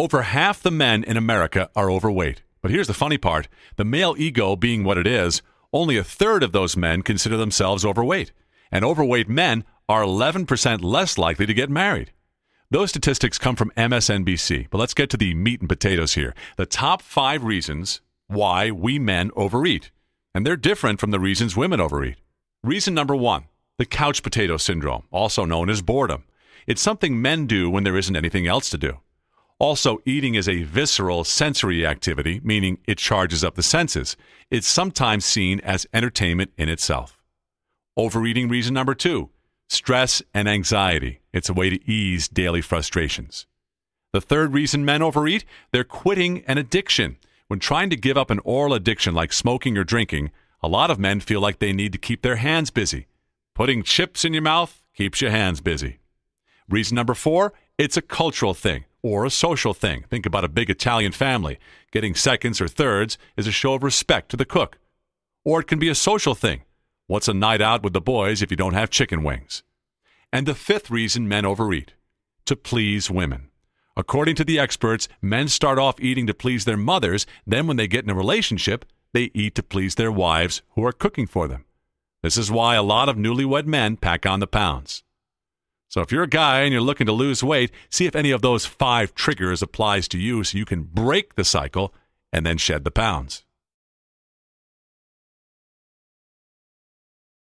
Over half the men in America are overweight. But here's the funny part the male ego being what it is, only a third of those men consider themselves overweight. And overweight men are 11% less likely to get married. Those statistics come from MSNBC. But let's get to the meat and potatoes here. The top five reasons why we men overeat. And they're different from the reasons women overeat. Reason number one the couch potato syndrome, also known as boredom. It's something men do when there isn't anything else to do. Also, eating is a visceral sensory activity, meaning it charges up the senses. It's sometimes seen as entertainment in itself. Overeating reason number two stress and anxiety. It's a way to ease daily frustrations. The third reason men overeat they're quitting an addiction. When trying to give up an oral addiction like smoking or drinking, a lot of men feel like they need to keep their hands busy. Putting chips in your mouth keeps your hands busy. Reason number four it's a cultural thing or a social thing. Think about a big Italian family. Getting seconds or thirds is a show of respect to the cook. Or it can be a social thing. What's a night out with the boys if you don't have chicken wings? And the fifth reason men overeat to please women. According to the experts, men start off eating to please their mothers, then, when they get in a relationship, they eat to please their wives who are cooking for them. This is why a lot of newlywed men pack on the pounds. So if you're a guy and you're looking to lose weight, see if any of those five triggers applies to you so you can break the cycle and then shed the pounds.